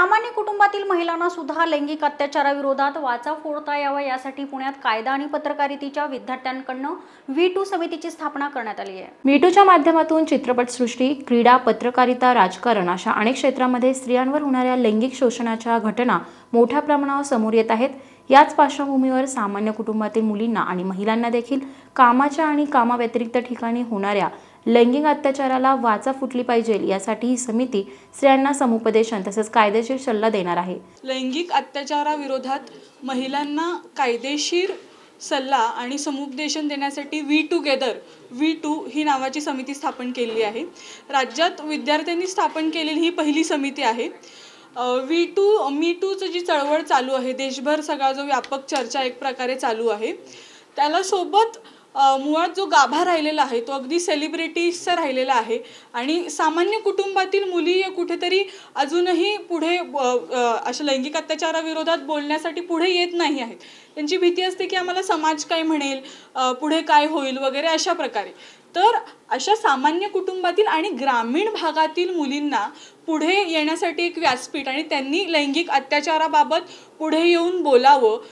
सामान्य कुटुंबातील महिलांना सुद्धा लैंगिक अत्याचाराविरोधात वाचा फोडता यावा यासाठी पुण्यात कायदा आणि पत्रकारितेच्या विद्यार्थ्यांकडनं व्ही टू समितीची स्थापना करण्यात आली आहे व्ही टूच्या माध्यमातून चित्रपट सृष्टी क्रीडा पत्रकारिता राजकारण अशा अनेक क्षेत्रामध्ये स्त्रियांवर होणाऱ्या लैंगिक शोषणाच्या घटना मोठ्या प्रमाणावर समोर येत आहेत याच पार्श्वभूमीवर सामान्य कुटुंबातील मुलींना आणि महिलांना देखील कामाच्या आणि कामाव्यतिरिक्त ठिकाणी होणाऱ्या लैंगिक अत्याचाराला वाचा फुटली पाहिजे यासाठी ही समिती स्त्रियांना समुपदेशन तसेच कायदेशीर सल्ला देणार आहे लैंगिक अत्याचाराविरोधात महिलांना कायदेशीर सल्ला आणि समुपदेशन देण्यासाठी वी टुगेदर वी टू ही नावाची समिती स्थापन केलेली आहे राज्यात विद्यार्थ्यांनी स्थापन केलेली ही पहिली समिती आहे वी टू मी टूचं जी चळवळ चालू आहे देशभर सगळा जो व्यापक चर्चा एक प्रकारे चालू आहे त्याला सोबत मुळात जो गाभा राहिलेला आहे तो अगदी सेलिब्रिटीजचा राहिलेला आहे आणि सामान्य कुटुंबातील मुली कुठेतरी अजूनही पुढे अशा लैंगिक अत्याचाराविरोधात बोलण्यासाठी पुढे येत नाही आहेत त्यांची भीती असते की आम्हाला समाज काय म्हणेल पुढे काय होईल वगैरे अशा प्रकारे तर अशा सामान्य कुटुंबातील आणि ग्रामीण भागातील मुलींना पुढे येण्यासाठी एक व्यासपीठ आणि त्यांनी लैंगिक अत्याचाराबाबत पुढे येऊन बोलावं